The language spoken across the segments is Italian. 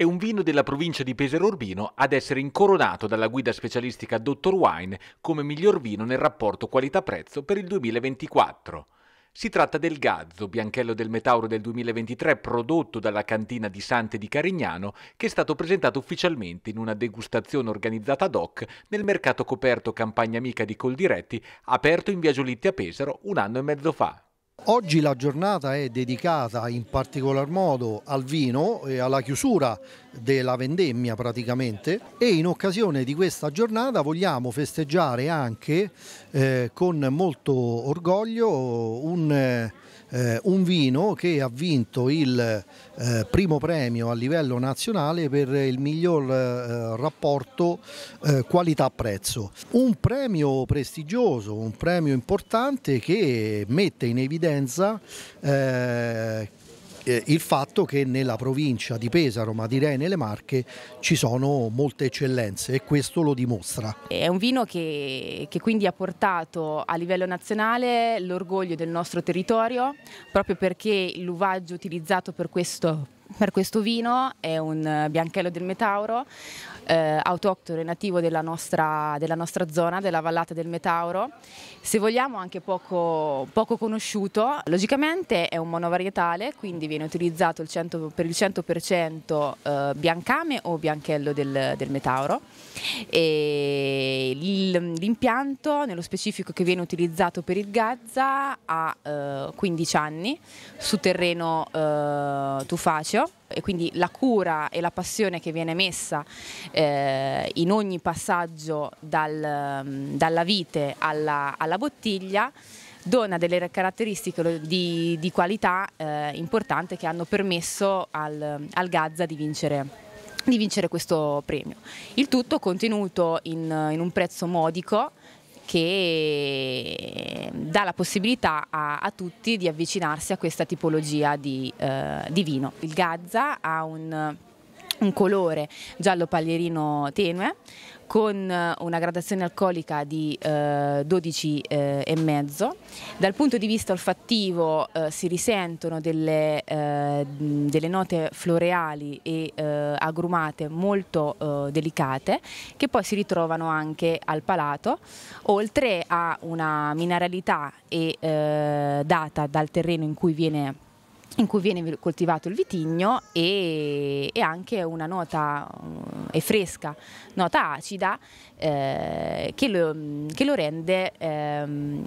è un vino della provincia di Pesaro Urbino ad essere incoronato dalla guida specialistica Dottor Wine come miglior vino nel rapporto qualità-prezzo per il 2024. Si tratta del Gazzo, bianchello del Metauro del 2023 prodotto dalla cantina di Sante di Carignano, che è stato presentato ufficialmente in una degustazione organizzata ad hoc nel mercato coperto Campagna Amica di Coldiretti, aperto in via Giolitti a Pesaro un anno e mezzo fa. Oggi la giornata è dedicata in particolar modo al vino e alla chiusura della vendemmia praticamente e in occasione di questa giornata vogliamo festeggiare anche eh, con molto orgoglio un... Eh, eh, un vino che ha vinto il eh, primo premio a livello nazionale per il miglior eh, rapporto eh, qualità-prezzo. Un premio prestigioso, un premio importante che mette in evidenza eh, eh, il fatto che nella provincia di Pesaro, ma direi nelle Marche, ci sono molte eccellenze e questo lo dimostra. È un vino che, che quindi ha portato a livello nazionale l'orgoglio del nostro territorio, proprio perché l'uvaggio utilizzato per questo per questo vino, è un eh, bianchello del Metauro, eh, autoctono e nativo della nostra, della nostra, zona, della vallata del Metauro. Se vogliamo anche poco, poco conosciuto, logicamente è un monovarietale, quindi viene utilizzato il 100, per il 100% eh, biancame o bianchello del, del Metauro. l'impianto, nello specifico che viene utilizzato per il Gaza, ha eh, 15 anni su terreno eh, tufaceo servizio e quindi la cura e la passione che viene messa eh, in ogni passaggio dal, mm, dalla vite alla, alla, bottiglia dona delle caratteristiche di, di qualità eh, importante che hanno permesso al, al Gazza di vincere di vincere questo premio. Il tutto contenuto in, in un prezzo modico che dà la possibilità a, a tutti di avvicinarsi a questa tipologia di, eh, di vino. Il Gazza ha un un colore giallo paglierino tenue con eh, una gradazione alcolica di eh, 12,5. Eh, Dal punto di vista olfattivo eh, si risentono delle, eh, delle, note floreali e eh, agrumate molto delicate che poi si ritrovano anche al palato, oltre a una mineralità e, data dal terreno in cui viene in cui viene coltivato il vitigno e, e anche una nota eh, è fresca, nota acida eh, che, lo, che, lo, rende eh,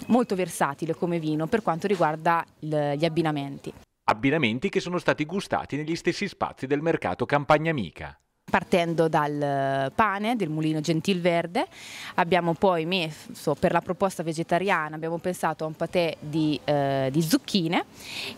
molto versatile come vino per quanto riguarda il, gli abbinamenti. Abbinamenti che sono stati gustati negli stessi spazi del mercato Campagna Amica partendo dal eh, pane del mulino Gentilverde. Abbiamo poi messo per la proposta vegetariana, abbiamo pensato a un patè di, eh, di zucchine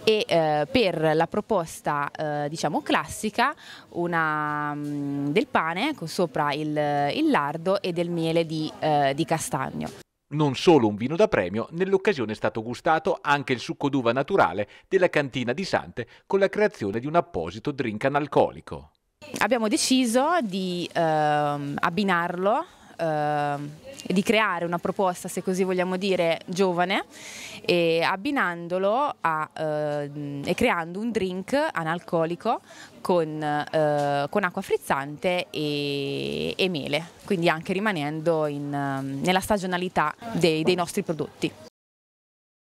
e eh, per la proposta eh, diciamo classica una, mh, mm, del pane con sopra il, il, lardo e del miele di, eh, di castagno. Non solo un vino da premio, nell'occasione è stato gustato anche il succo d'uva naturale della cantina di Sante con la creazione di un apposito drink analcolico abbiamo deciso di ehm, abbinarlo eh, di creare una proposta, se così vogliamo dire, giovane e abbinandolo a, eh, e creando un drink analcolico con, eh, con acqua frizzante e, e, mele, quindi anche rimanendo in, ehm, nella stagionalità dei, dei nostri prodotti.